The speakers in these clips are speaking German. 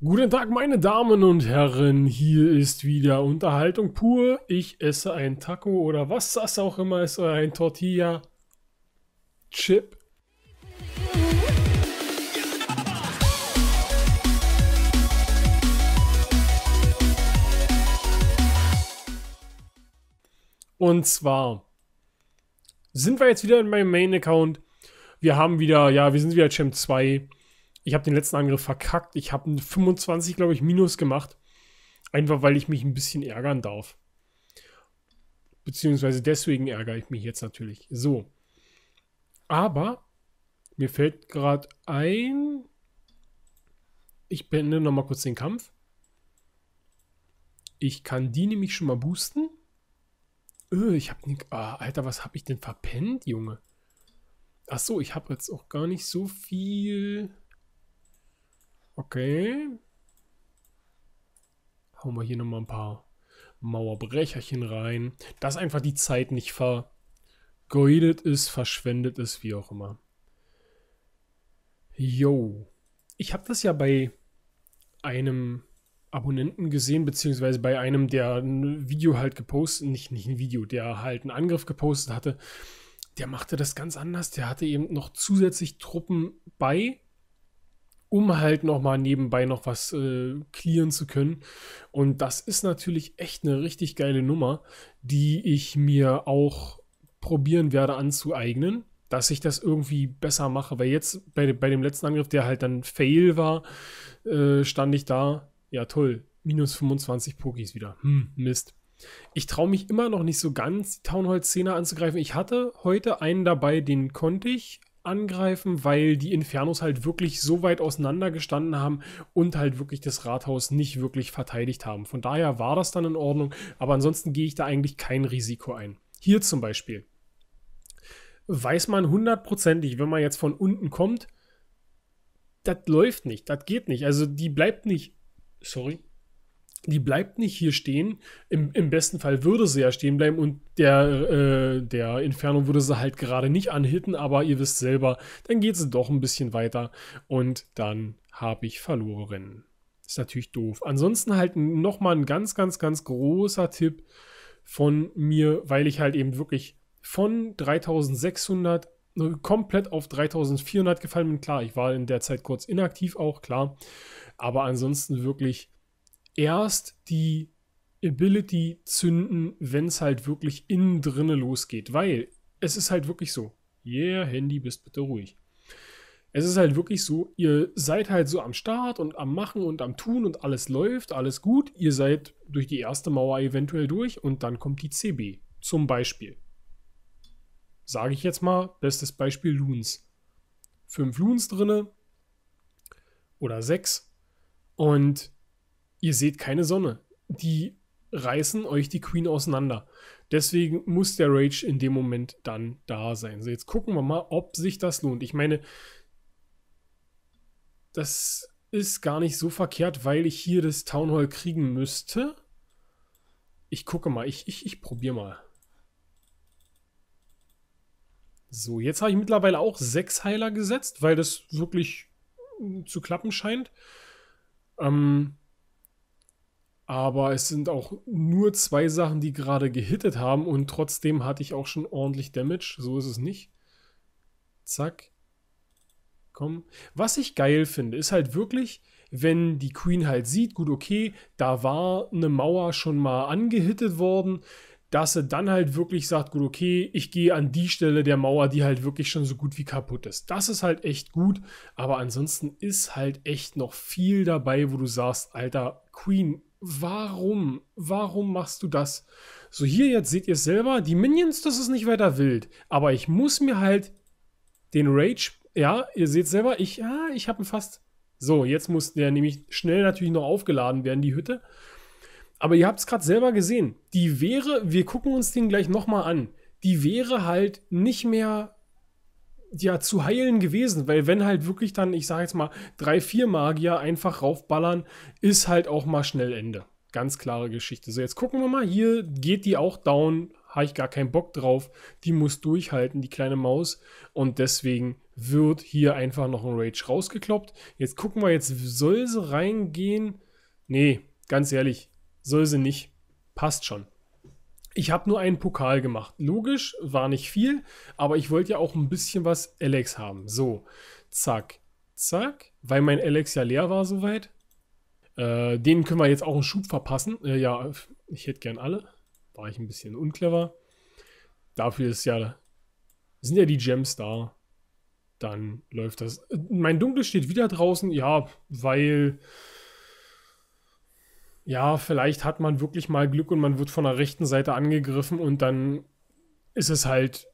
Guten Tag, meine Damen und Herren. Hier ist wieder Unterhaltung pur. Ich esse ein Taco oder was das auch immer ist, oder ein Tortilla Chip. Und zwar sind wir jetzt wieder in meinem Main-Account. Wir haben wieder, ja, wir sind wieder Champ 2 ich habe den letzten Angriff verkackt. Ich habe einen 25, glaube ich, Minus gemacht. Einfach weil ich mich ein bisschen ärgern darf. Beziehungsweise deswegen ärgere ich mich jetzt natürlich. So. Aber mir fällt gerade ein. Ich beende nochmal kurz den Kampf. Ich kann die nämlich schon mal boosten. Öh, ich habe ne, nicht. Ah, Alter, was habe ich denn verpennt, Junge? Ach so, ich habe jetzt auch gar nicht so viel. Okay. Hauen wir hier nochmal ein paar Mauerbrecherchen rein. Dass einfach die Zeit nicht vergeudet ist, verschwendet ist, wie auch immer. Yo. Ich habe das ja bei einem Abonnenten gesehen, beziehungsweise bei einem, der ein Video halt gepostet, nicht, nicht ein Video, der halt einen Angriff gepostet hatte, der machte das ganz anders. Der hatte eben noch zusätzlich Truppen bei, um halt nochmal nebenbei noch was äh, clearen zu können. Und das ist natürlich echt eine richtig geile Nummer, die ich mir auch probieren werde anzueignen, dass ich das irgendwie besser mache. Weil jetzt bei, bei dem letzten Angriff, der halt dann fail war, äh, stand ich da, ja toll, minus 25 Pokis wieder. Hm, Mist. Ich traue mich immer noch nicht so ganz, die Townhall-Szene anzugreifen. Ich hatte heute einen dabei, den konnte ich, angreifen, weil die Infernos halt wirklich so weit auseinander gestanden haben und halt wirklich das Rathaus nicht wirklich verteidigt haben. Von daher war das dann in Ordnung, aber ansonsten gehe ich da eigentlich kein Risiko ein. Hier zum Beispiel weiß man hundertprozentig, wenn man jetzt von unten kommt, das läuft nicht, das geht nicht. Also die bleibt nicht, sorry, die bleibt nicht hier stehen. Im, Im, besten Fall würde sie ja stehen bleiben und der, äh, der Inferno würde sie halt gerade nicht anhitten, aber ihr wisst selber, dann geht sie doch ein bisschen weiter und dann habe ich verloren. Ist natürlich doof. Ansonsten halt nochmal ein ganz, ganz, ganz großer Tipp von mir, weil ich halt eben wirklich von 3600 komplett auf 3400 gefallen bin. Klar, ich war in der Zeit kurz inaktiv auch, klar. Aber ansonsten wirklich erst die Ability zünden, wenn es halt wirklich innen drinne losgeht, weil es ist halt wirklich so. Yeah, Handy, bist bitte ruhig. Es ist halt wirklich so, ihr seid halt so am Start und am Machen und am Tun und alles läuft, alles gut. Ihr seid durch die erste Mauer eventuell durch und dann kommt die CB. Zum Beispiel. Sage ich jetzt mal, bestes Beispiel Loons. Fünf Loons drinne oder sechs und ihr seht keine Sonne. Die reißen euch die Queen auseinander. Deswegen muss der Rage in dem Moment dann da sein. So, jetzt gucken wir mal, ob sich das lohnt. Ich meine, das ist gar nicht so verkehrt, weil ich hier das Town Hall kriegen müsste. Ich gucke mal, ich, ich, ich probiere mal. So, jetzt habe ich mittlerweile auch sechs Heiler gesetzt, weil das wirklich mm, zu klappen scheint. Ähm, aber es sind auch nur zwei Sachen, die gerade gehittet haben und trotzdem hatte ich auch schon ordentlich Damage. So ist es nicht. Zack. Komm. Was ich geil finde, ist halt wirklich, wenn die Queen halt sieht, gut, okay, da war eine Mauer schon mal angehittet worden, dass sie dann halt wirklich sagt, gut, okay, ich gehe an die Stelle der Mauer, die halt wirklich schon so gut wie kaputt ist. Das ist halt echt gut, aber ansonsten ist halt echt noch viel dabei, wo du sagst, alter, Queen, Warum? Warum machst du das? So, hier jetzt seht ihr es selber. Die Minions, das ist nicht weiter wild. Aber ich muss mir halt den Rage... Ja, ihr seht selber. Ich, ja, ich habe ihn fast... So, jetzt muss der nämlich schnell natürlich noch aufgeladen werden, die Hütte. Aber ihr habt es gerade selber gesehen. Die wäre, wir gucken uns den gleich nochmal an. Die wäre halt nicht mehr ja zu heilen gewesen, weil wenn halt wirklich dann, ich sage jetzt mal, drei, vier Magier einfach raufballern, ist halt auch mal schnell Ende. Ganz klare Geschichte. So, jetzt gucken wir mal, hier geht die auch down, habe ich gar keinen Bock drauf, die muss durchhalten, die kleine Maus. Und deswegen wird hier einfach noch ein Rage rausgekloppt. Jetzt gucken wir, jetzt soll sie reingehen. Nee, ganz ehrlich, soll sie nicht. Passt schon. Ich habe nur einen Pokal gemacht. Logisch, war nicht viel, aber ich wollte ja auch ein bisschen was Alex haben. So, zack, zack, weil mein Alex ja leer war soweit. Äh, den können wir jetzt auch einen Schub verpassen. Äh, ja, ich hätte gern alle. War ich ein bisschen unclever. Dafür ist ja, sind ja die Gems da. Dann läuft das. Äh, mein Dunkel steht wieder draußen. Ja, weil ja, vielleicht hat man wirklich mal Glück und man wird von der rechten Seite angegriffen und dann ist es halt,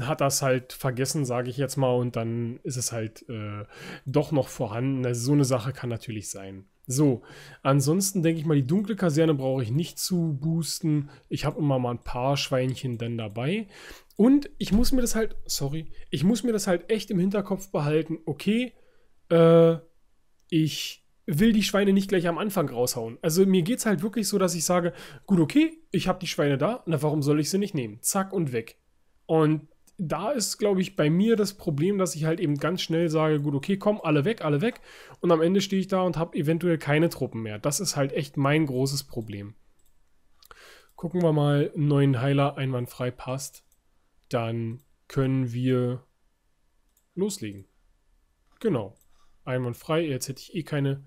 hat das halt vergessen, sage ich jetzt mal, und dann ist es halt äh, doch noch vorhanden. Also so eine Sache kann natürlich sein. So, ansonsten denke ich mal, die dunkle Kaserne brauche ich nicht zu boosten. Ich habe immer mal ein paar Schweinchen dann dabei. Und ich muss mir das halt, sorry, ich muss mir das halt echt im Hinterkopf behalten. Okay, äh, ich will die Schweine nicht gleich am Anfang raushauen. Also mir geht es halt wirklich so, dass ich sage, gut, okay, ich habe die Schweine da, na warum soll ich sie nicht nehmen? Zack und weg. Und da ist, glaube ich, bei mir das Problem, dass ich halt eben ganz schnell sage, gut, okay, komm, alle weg, alle weg. Und am Ende stehe ich da und habe eventuell keine Truppen mehr. Das ist halt echt mein großes Problem. Gucken wir mal, neuen Heiler einwandfrei passt. Dann können wir loslegen. Genau. Einwandfrei. Jetzt hätte ich eh keine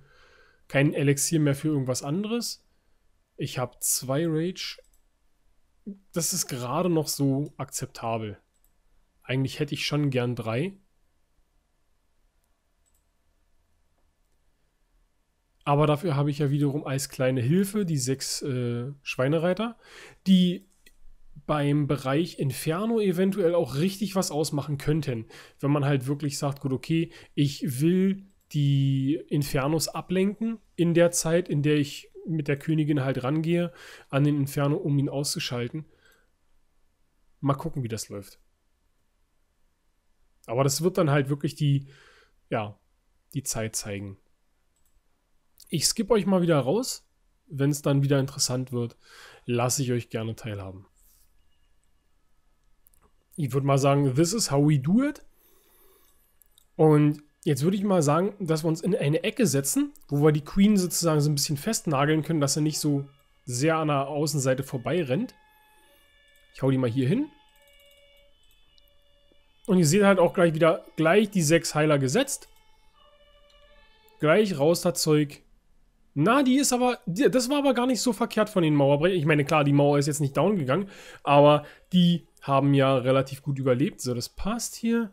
kein Elixier mehr für irgendwas anderes. Ich habe zwei Rage. Das ist gerade noch so akzeptabel. Eigentlich hätte ich schon gern drei. Aber dafür habe ich ja wiederum als kleine Hilfe die sechs äh, Schweinereiter, die beim Bereich Inferno eventuell auch richtig was ausmachen könnten. Wenn man halt wirklich sagt, gut, okay, ich will die Infernos ablenken in der Zeit, in der ich mit der Königin halt rangehe an den Inferno, um ihn auszuschalten. Mal gucken, wie das läuft. Aber das wird dann halt wirklich die, ja, die Zeit zeigen. Ich skippe euch mal wieder raus. Wenn es dann wieder interessant wird, lasse ich euch gerne teilhaben. Ich würde mal sagen, this is how we do it. Und Jetzt würde ich mal sagen, dass wir uns in eine Ecke setzen, wo wir die Queen sozusagen so ein bisschen festnageln können, dass er nicht so sehr an der Außenseite vorbei rennt. Ich hau die mal hier hin. Und ihr seht halt auch gleich wieder, gleich die sechs Heiler gesetzt. Gleich raus das Zeug. Na, die ist aber, die, das war aber gar nicht so verkehrt von den Mauerbrechern. Ich meine, klar, die Mauer ist jetzt nicht down gegangen, aber die haben ja relativ gut überlebt. So, das passt hier.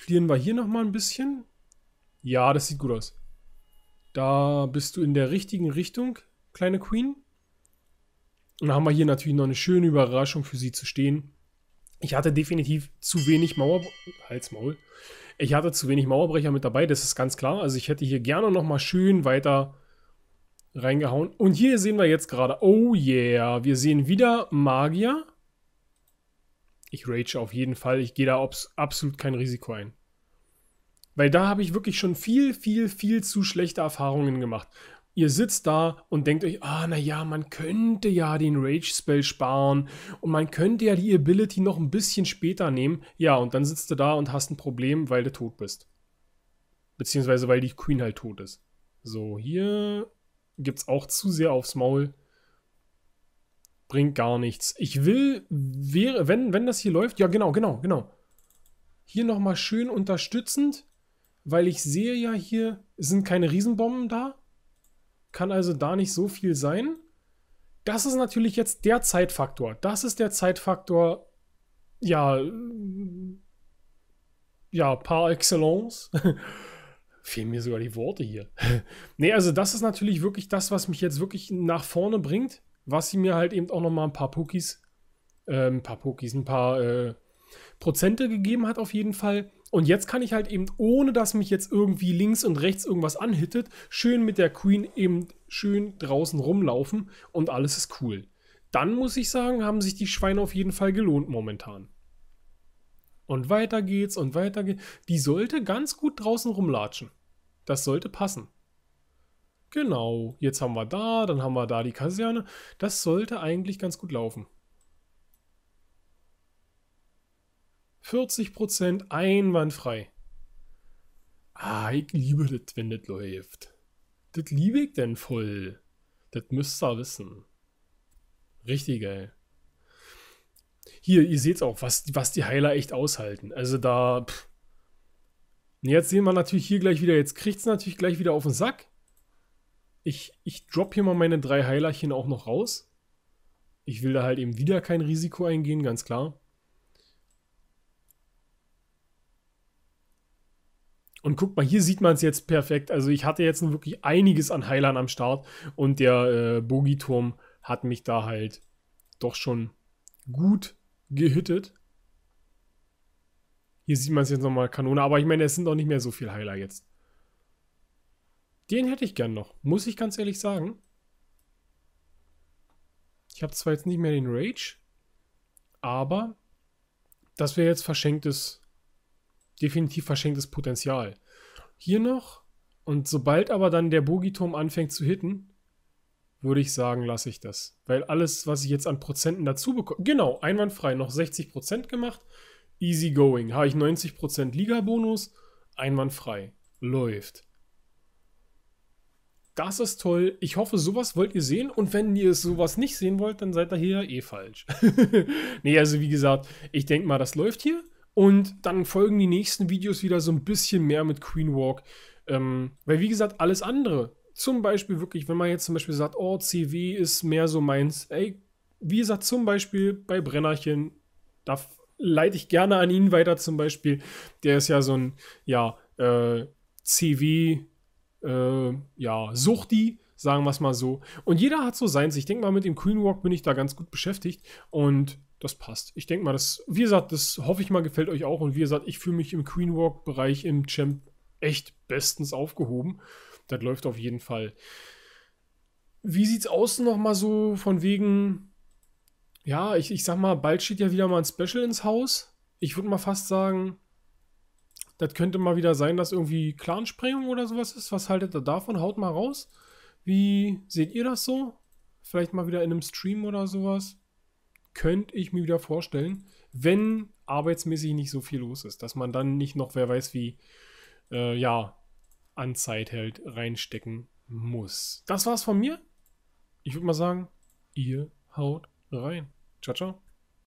Clearen wir hier nochmal ein bisschen. Ja, das sieht gut aus. Da bist du in der richtigen Richtung, kleine Queen. Und dann haben wir hier natürlich noch eine schöne Überraschung für sie zu stehen. Ich hatte definitiv zu wenig Mauer... Halsmaul. Ich hatte zu wenig Mauerbrecher mit dabei, das ist ganz klar. Also ich hätte hier gerne nochmal schön weiter reingehauen. Und hier sehen wir jetzt gerade... Oh yeah, wir sehen wieder Magier. Ich rage auf jeden Fall. Ich gehe da absolut kein Risiko ein. Weil da habe ich wirklich schon viel, viel, viel zu schlechte Erfahrungen gemacht. Ihr sitzt da und denkt euch, ah, naja, man könnte ja den Rage-Spell sparen und man könnte ja die Ability noch ein bisschen später nehmen. Ja, und dann sitzt du da und hast ein Problem, weil du tot bist. Beziehungsweise, weil die Queen halt tot ist. So, hier gibt es auch zu sehr aufs Maul. Bringt gar nichts. Ich will, wäre, wenn, wenn das hier läuft, ja genau, genau, genau. Hier nochmal schön unterstützend, weil ich sehe ja hier, sind keine Riesenbomben da. Kann also da nicht so viel sein. Das ist natürlich jetzt der Zeitfaktor. Das ist der Zeitfaktor, ja, ja, par excellence. Fehlen mir sogar die Worte hier. nee, also das ist natürlich wirklich das, was mich jetzt wirklich nach vorne bringt was sie mir halt eben auch nochmal ein paar Pokis, äh, ein paar Pokis, ein paar äh, Prozente gegeben hat auf jeden Fall. Und jetzt kann ich halt eben, ohne dass mich jetzt irgendwie links und rechts irgendwas anhittet, schön mit der Queen eben schön draußen rumlaufen und alles ist cool. Dann muss ich sagen, haben sich die Schweine auf jeden Fall gelohnt momentan. Und weiter geht's und weiter geht's. Die sollte ganz gut draußen rumlatschen. Das sollte passen. Genau, jetzt haben wir da, dann haben wir da die Kaserne. Das sollte eigentlich ganz gut laufen. 40% einwandfrei. Ah, ich liebe das, wenn das läuft. Das liebe ich denn voll. Das müsst ihr wissen. Richtig geil. Hier, ihr seht auch, was, was die Heiler echt aushalten. Also da... Pff. Jetzt sehen wir natürlich hier gleich wieder, jetzt kriegt es natürlich gleich wieder auf den Sack ich, ich drop hier mal meine drei Heilerchen auch noch raus. Ich will da halt eben wieder kein Risiko eingehen, ganz klar. Und guck mal, hier sieht man es jetzt perfekt. Also ich hatte jetzt wirklich einiges an Heilern am Start und der äh, Bogiturm hat mich da halt doch schon gut gehittet. Hier sieht man es jetzt nochmal Kanone, aber ich meine, es sind auch nicht mehr so viele Heiler jetzt. Den hätte ich gern noch, muss ich ganz ehrlich sagen. Ich habe zwar jetzt nicht mehr den Rage, aber das wäre jetzt verschenktes, definitiv verschenktes Potenzial. Hier noch, und sobald aber dann der Bogiturm anfängt zu hitten, würde ich sagen, lasse ich das. Weil alles, was ich jetzt an Prozenten dazu bekomme, genau, einwandfrei, noch 60% gemacht, easy going. Habe ich 90% Liga-Bonus, einwandfrei, läuft. Das ist toll. Ich hoffe, sowas wollt ihr sehen. Und wenn ihr sowas nicht sehen wollt, dann seid ihr hier eh falsch. nee, also wie gesagt, ich denke mal, das läuft hier. Und dann folgen die nächsten Videos wieder so ein bisschen mehr mit Queen Walk. Ähm, weil wie gesagt, alles andere, zum Beispiel wirklich, wenn man jetzt zum Beispiel sagt, oh, CW ist mehr so meins. Ey, wie gesagt, zum Beispiel bei Brennerchen, da leite ich gerne an ihn weiter zum Beispiel. Der ist ja so ein, ja, äh, CW äh, ja, Suchti, sagen wir es mal so. Und jeder hat so seins. Ich denke mal, mit dem Queen Walk bin ich da ganz gut beschäftigt und das passt. Ich denke mal, das, wie gesagt, das hoffe ich mal, gefällt euch auch. Und wie gesagt, ich fühle mich im Queen Walk-Bereich im Champ echt bestens aufgehoben. Das läuft auf jeden Fall. Wie sieht's außen nochmal so von wegen, ja, ich, ich sag mal, bald steht ja wieder mal ein Special ins Haus. Ich würde mal fast sagen, das könnte mal wieder sein, dass irgendwie Clansprengung oder sowas ist. Was haltet ihr davon? Haut mal raus. Wie seht ihr das so? Vielleicht mal wieder in einem Stream oder sowas. Könnte ich mir wieder vorstellen, wenn arbeitsmäßig nicht so viel los ist, dass man dann nicht noch, wer weiß wie, äh, ja, an Zeit hält, reinstecken muss. Das war's von mir. Ich würde mal sagen, ihr haut rein. Ciao, ciao.